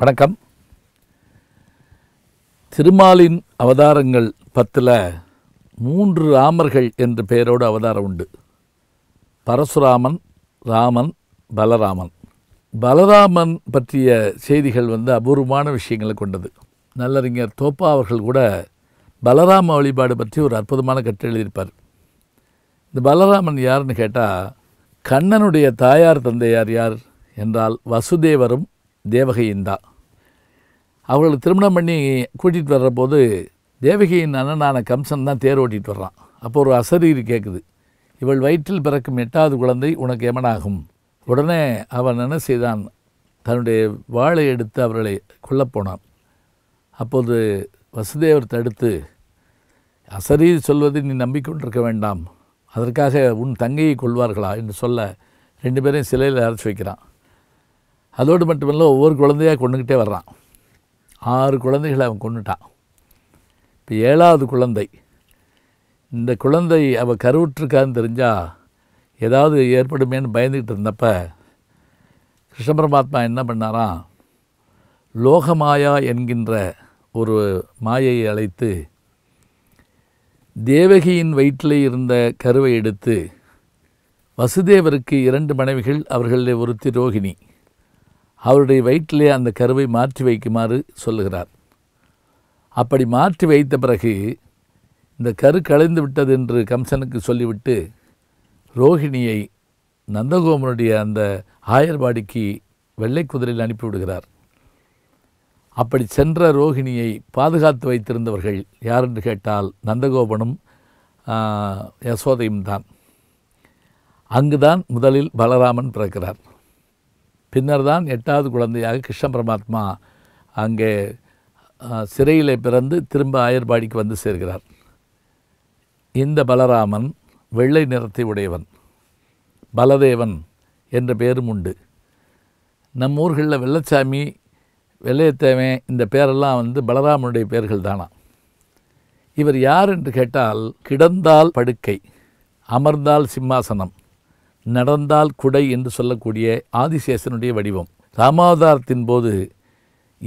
வணக்கம் திருமாலின் அவதாரங்கள் பத்தில் மூன்று ராமர்கள் என்ற பெயரோடு அவதாரம் உண்டு பரசுராமன் ராமன் பலராமன் பலராமன் பற்றிய செய்திகள் வந்து அபூர்வமான விஷயங்களை கொண்டது நல்லறிஞர் தோப்பா அவர்கள் கூட பலராம வழிபாடு பற்றி ஒரு அற்புதமான கட்டு எழுதியிருப்பார் இந்த பலராமன் யாருன்னு கேட்டால் கண்ணனுடைய தாயார் தந்தையார் யார் என்றால் வசுதேவரும் தேவகையின் தான் அவர்களை திருமணம் பண்ணி கூட்டிகிட்டு வர்ற போது தேவகியின் அண்ணனான கம்சன் தான் தேர் ஓட்டிகிட்டு வர்றான் அப்போ ஒரு அசரீர் கேட்குது இவள் வயிற்றில் பிறக்கும் எட்டாவது குழந்தை உனக்கு எமனாகும் உடனே அவன் என்ன செய்தான் தன்னுடைய வாழை எடுத்து அவர்களை கொல்லப்போனான் அப்போது வசுதேவர் தடுத்து அசரீர் சொல்வதை நீ நம்பிக்கொண்டிருக்க வேண்டாம் அதற்காக உன் தங்கையை கொள்வார்களா என்று சொல்ல ரெண்டு பேரையும் சிலையில் அரைச்சி வைக்கிறான் அதோடு மட்டுமில்ல ஒவ்வொரு குழந்தையாக கொண்டுக்கிட்டே வர்றான் ஆறு குழந்தைகளை அவன் கொண்டுட்டான் இப்போ ஏழாவது குழந்தை இந்த குழந்தை அவள் கருவுற்றிருக்கான்னு தெரிஞ்சால் ஏதாவது ஏற்படுமேன்னு பயந்துக்கிட்டு இருந்தப்ப கிருஷ்ண பரமாத்மா என்ன பண்ணாராம் லோகமாயா என்கின்ற ஒரு மாயையை அழைத்து தேவகியின் வயிற்றில் இருந்த கருவை எடுத்து வசுதேவருக்கு இரண்டு மனைவிகள் அவர்களில் ஒருத்தி ரோகிணி அவருடைய வயிற்றிலே அந்த கருவை மாற்றி வைக்குமாறு சொல்லுகிறார் அப்படி மாற்றி வைத்த பிறகு இந்த கரு கலைந்து விட்டது என்று கம்சனுக்கு சொல்லிவிட்டு ரோஹிணியை நந்தகோமனுடைய அந்த ஆயர்வாடிக்கு வெள்ளை குதிரையில் அனுப்பிவிடுகிறார் அப்படி சென்ற ரோஹிணியை பாதுகாத்து வைத்திருந்தவர்கள் யார் என்று கேட்டால் நந்தகோபனும் யசோதையும் தான் அங்குதான் முதலில் பலராமன் பிறக்கிறார் பின்னர் தான் எட்டாவது குழந்தையாக கிருஷ்ண பரமாத்மா அங்கே சிறையில் பிறந்து திரும்ப ஆயர்பாடிக்கு வந்து சேர்கிறார் இந்த பலராமன் வெள்ளை நிறத்தை உடையவன் பலதேவன் என்ற பெயரும் உண்டு நம் ஊர்களில் வெள்ளச்சாமி வெள்ளையத்தேவன் இந்த பேரெல்லாம் வந்து பலராமனுடைய பெயர்கள் தானா இவர் யார் என்று கேட்டால் கிடந்தால் படுக்கை அமர்ந்தால் சிம்மாசனம் நடந்தால் குடை என்று சொல்லக்கூடிய ஆதிசேஷனுடைய வடிவம் ராமாவதாரத்தின் போது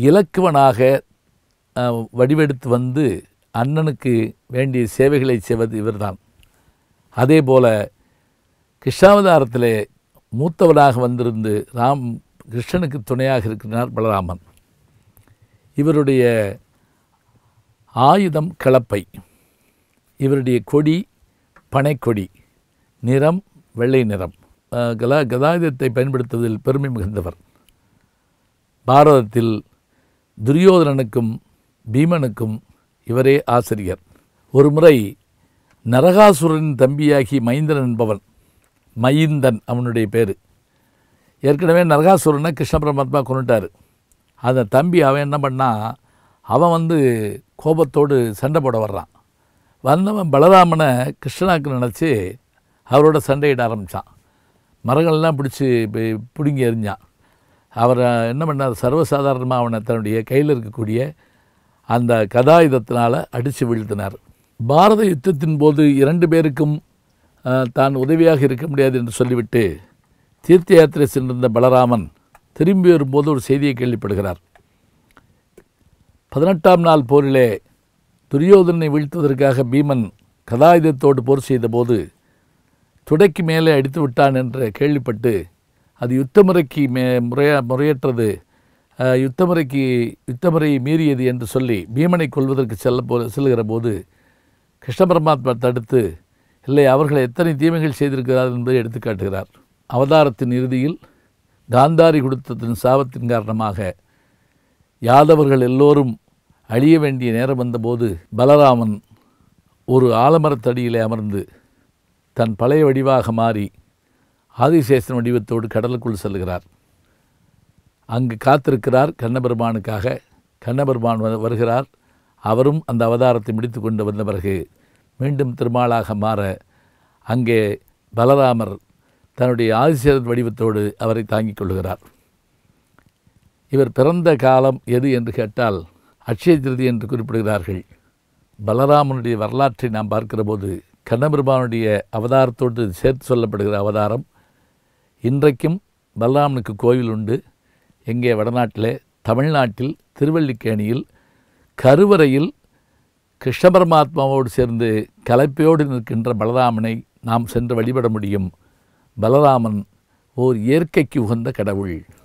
இலக்குவனாக வடிவெடுத்து வந்து அண்ணனுக்கு வேண்டிய சேவைகளை செய்வது இவர்தான் அதே போல் கிருஷ்ணாவதாரத்தில் மூத்தவராக வந்திருந்து ராம் கிருஷ்ணனுக்கு துணையாக இருக்கிறார் பலராமன் இவருடைய ஆயுதம் கலப்பை இவருடைய கொடி பனைக்கொடி நிறம் வெள்ளை நிறம் கலா கதாயுதத்தை பயன்படுத்துவதில் பெருமை மிகுந்தவர் பாரதத்தில் துரியோதனனுக்கும் பீமனுக்கும் இவரே ஆசிரியர் ஒரு முறை நரகாசுரனின் தம்பியாகி மைந்தன் என்பவன் மயிந்தன் அவனுடைய பேர் ஏற்கனவே நரகாசுரனை கிருஷ்ண பரமாத்மா கொண்டுட்டார் அந்த தம்பி அவன் என்ன பண்ணால் அவன் வந்து கோபத்தோடு சண்டை போட வர்றான் வந்தவன் பலராமனை கிருஷ்ணாக்கு நினச்சி அவரோட சண்டையிட ஆரம்பித்தான் மரங்கள்லாம் பிடிச்சி பிடுங்கி எறிஞ்சான் அவரை என்ன பண்ணார் சர்வசாதாரணமாக அவனை தன்னுடைய கையில் இருக்கக்கூடிய அந்த கதாயுதத்தினால் அடித்து வீழ்த்தினார் பாரத யுத்தத்தின் போது இரண்டு பேருக்கும் தான் உதவியாக இருக்க முடியாது என்று சொல்லிவிட்டு தீர்த்த யாத்திரை சென்றிருந்த பலராமன் திரும்பி வரும்போது ஒரு செய்தியை கேள்விப்படுகிறார் பதினெட்டாம் நாள் போரிலே துரியோதனை வீழ்த்ததற்காக பீமன் கதாயுதத்தோடு போர் செய்தபோது துடைக்கு மேலே அடித்து விட்டான் என்று கேள்விப்பட்டு அது யுத்த முறைக்கு மே முறையா முறையற்றது யுத்த முறைக்கு யுத்த முறையை மீறியது என்று சொல்லி பீமனை கொள்வதற்கு செல்ல போ செல்கிற போது கிருஷ்ண பரமாத்மா தடுத்து இல்லை அவர்கள் எத்தனை தீமைகள் செய்திருக்கிறார் என்பதை எடுத்து காட்டுகிறார் அவதாரத்தின் இறுதியில் காந்தாரி குடுத்தத்தின் சாபத்தின் காரணமாக யாதவர்கள் எல்லோரும் அழிய வேண்டிய நேரம் வந்தபோது பலராமன் ஒரு ஆலமரத்தடியிலே அமர்ந்து தன் பழைய வடிவாக மாறி ஆதிசேஷன் வடிவத்தோடு கடலுக்குள் செல்கிறார் அங்கு காத்திருக்கிறார் கண்ணபெருமானுக்காக கண்ணபெருமான் வருகிறார் அவரும் அந்த அவதாரத்தை முடித்து கொண்டு வந்த பிறகு மீண்டும் திருமாலாக மாற அங்கே பலராமர் தன்னுடைய ஆதிசேஷன் வடிவத்தோடு அவரை தாங்கிக் கொள்கிறார் இவர் பிறந்த காலம் எது என்று கேட்டால் அக்ஷய திருதி என்று குறிப்பிடுகிறார்கள் பலராமனுடைய வரலாற்றை நாம் பார்க்கிற போது கண்ணபெருமானுடைய அவதாரத்தோடு சேர்த்து சொல்லப்படுகிற அவதாரம் இன்றைக்கும் பல்ராமனுக்கு கோவில் உண்டு எங்கே வடநாட்டில் தமிழ்நாட்டில் திருவள்ளிக்கேணியில் கருவறையில் கிருஷ்ண பரமாத்மாவோடு சேர்ந்து கலப்பையோடு நிற்கின்ற பலராமனை நாம் சென்று வழிபட முடியும் பலராமன் ஓர் இயற்கைக்கு உகந்த கடவுள்